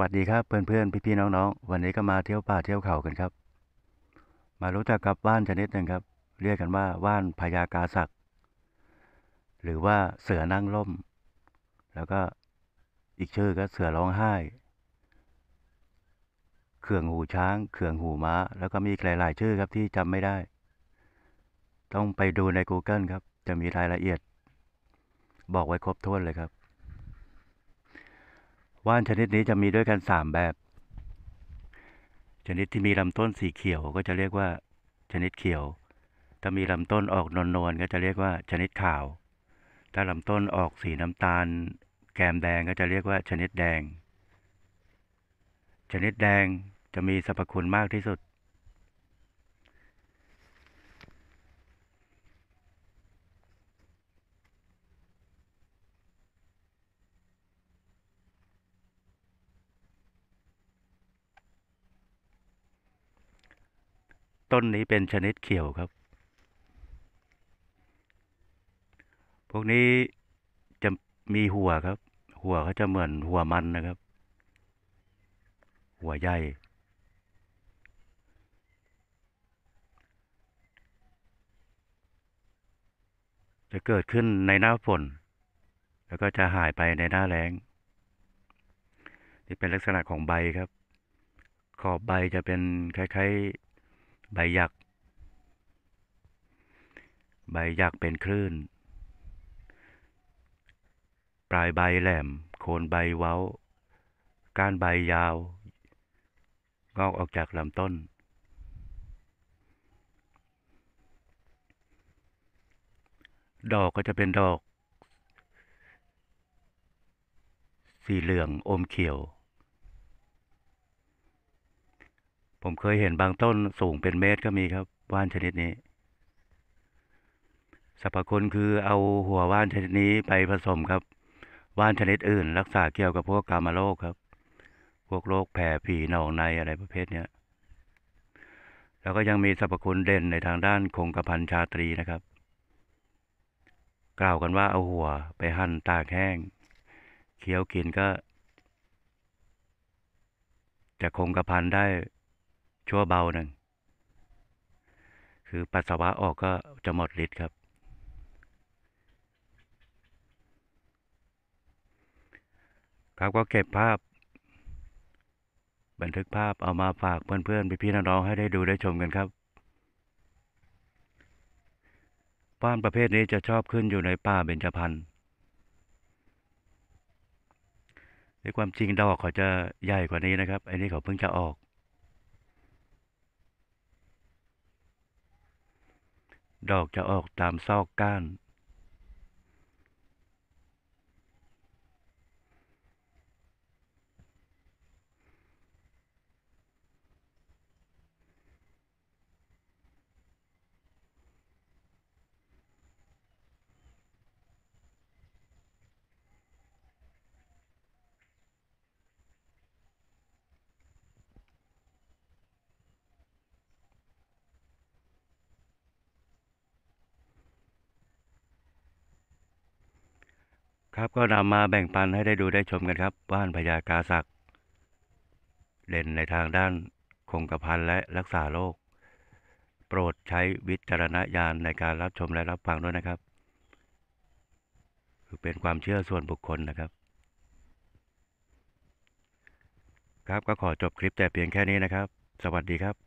วัสดีครับ เพื่อน ๆพี่ๆน้องๆ วันนี้ก็มาเที่ยวป่าเที่ยวเขากันครับ มารู้จักกับว่านชนิดหนึ่งครับ เรียกกันว่าว่านพญากาศัก หรือว่าเสือนั่งล่ม แล้วก็อีกชื่อก็เสือร้องไห้เขื่องหูช้างเขื่องหูม้า แล้วก็มีหลายๆชื่อครับที่จำไม่ได้ ต้องไปดูใน Google ครับ จะมีรายละเอียด บอกไว้ครบถ้วนเลยครับว่านชนิดนี้จะมีด้วยกัน3แบบ ชนิดที่มีลำต้นสีเขียว ก็จะเรียกว่าชนิดเขียว ถ้ามีลำต้นออกนวลๆก็จะเรียกว่าชนิดขาว ถ้าลำต้นออกสีน้ำตาล แกมแดงก็จะเรียกว่าชนิดแดง ชนิดแดงจะมีสรรพคุณมากที่สุดต้นนี้เป็นชนิดเขียวครับ พวกนี้จะมีหัวครับ หัวเขาจะเหมือนหัวมันนะครับ หัวใหญ่ จะเกิดขึ้นในหน้าฝน แล้วก็จะหายไปในหน้าแล้งนี่เป็นลักษณะของใบครับ ขอบใบจะเป็นคล้ายใบหยัก ใบหยักเป็นคลื่น ปลายใบแหลมโคนใบเว้า ก้านใบยาว งอกออกจากลำต้น ดอกก็จะเป็นดอก สีเหลืองอมเขียวผมเคยเห็นบางต้นสูงเป็นเมตรก็มีครับว่านชนิดนี้สรรพคุณคือเอาหัวว่านชนิดนี้ไปผสมครับว่านชนิดอื่น รักษาเกี่ยวกับพวกกามาโรคครับ พวกโรคแผลผีหนองในอะไรประเภทเนี้ยแล้วก็ยังมีสรรพคุณเด่นในทางด้านคงกระพันชาตรีนะครับ กล่าวกันว่าเอาหัวไปหั่นตากแห้งเคี้ยวกินก็ จะคงกระพันได้ชั่วเบาหนึ่ง คือปัสสาวะออกก็จะหมดฤทธิ์ครับ ครับก็เก็บภาพ บันทึกภาพเอามาฝากเพื่อนๆพี่ๆน้องๆให้ได้ดูได้ชมกันครับป้านประเภทนี้จะชอบขึ้นอยู่ในป่าเบญจพรรณในความจริงดอกเขาจะใหญ่กว่านี้นะครับ อันนี้เขาเพิ่งจะออกดอกจะออกตามซอกก้านครับ ก็นำมาแบ่งปันให้ได้ดูได้ชมกันครับ บ้านพญากาศักเด่นในทางด้านคงกระพันและรักษาโรคโปรดใช้วิจารณญาณในการรับชมและรับฟังด้วยนะครับ คือเป็นความเชื่อส่วนบุคคลนะครับ ครับก็ขอจบคลิปแต่เพียงแค่นี้นะครับ สวัสดีครับ